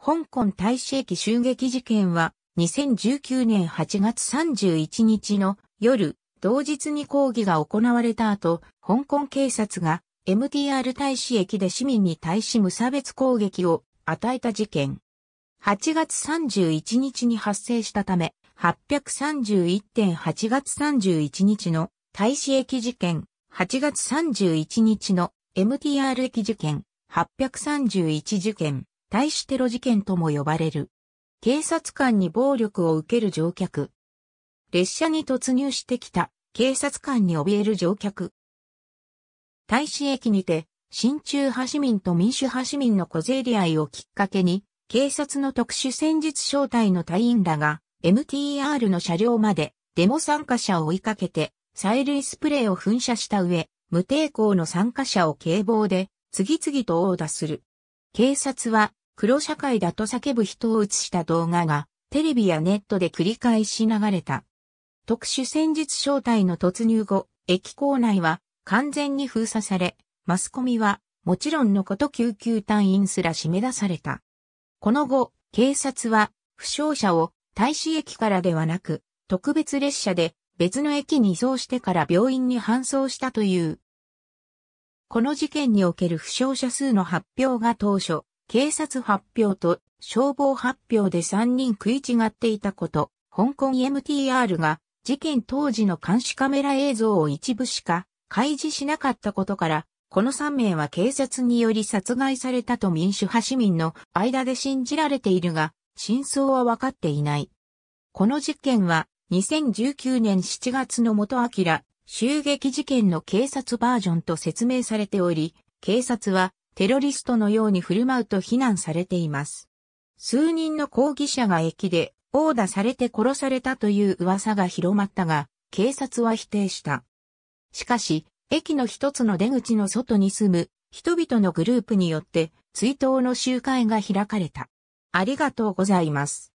香港大使駅襲撃事件は2019年8月31日の夜、同日に抗議が行われた後、香港警察が MTR 大使駅で市民に対し無差別攻撃を与えた事件。8月31日に発生したため、831.8月31日の大使駅事件、8月31日の MTR 駅事件、831事件、大使テロ事件とも呼ばれる。警察官に暴力を受ける乗客。列車に突入してきた警察官に怯える乗客。大使駅にて、新中派市民と民主派市民の小競り合いをきっかけに、警察の特殊戦術小隊の隊員らが、MTR の車両まで、デモ参加者を追いかけて、催涙スプレーを噴射した上、無抵抗の参加者を警棒で、次々と殴打する。警察は、黒社会だと叫ぶ人を映した動画が、テレビやネットで繰り返し流れた。特殊戦術小隊の突入後、駅構内は完全に封鎖され、マスコミはもちろんのこと救急隊員すら締め出された。この後、警察は負傷者を大使駅からではなく、特別列車で別の駅に移送してから病院に搬送したという。この事件における負傷者数の発表が当初、警察発表と消防発表で3人食い違っていたこと、香港 MTR が事件当時の監視カメラ映像を一部しか開示しなかったことから、この3名は警察により殺害されたと民主派市民の間で信じられているが、真相は分かっていない。この事件は2019年7月の元明襲撃事件の警察バージョンと説明されており、警察はテロリストのように振る舞うと非難されています。数人の抗議者が駅で殴打されて殺されたという噂が広まったが、警察は否定した。しかし、駅の一つの出口の外に住む人々のグループによって追悼の集会が開かれた。ありがとうございます。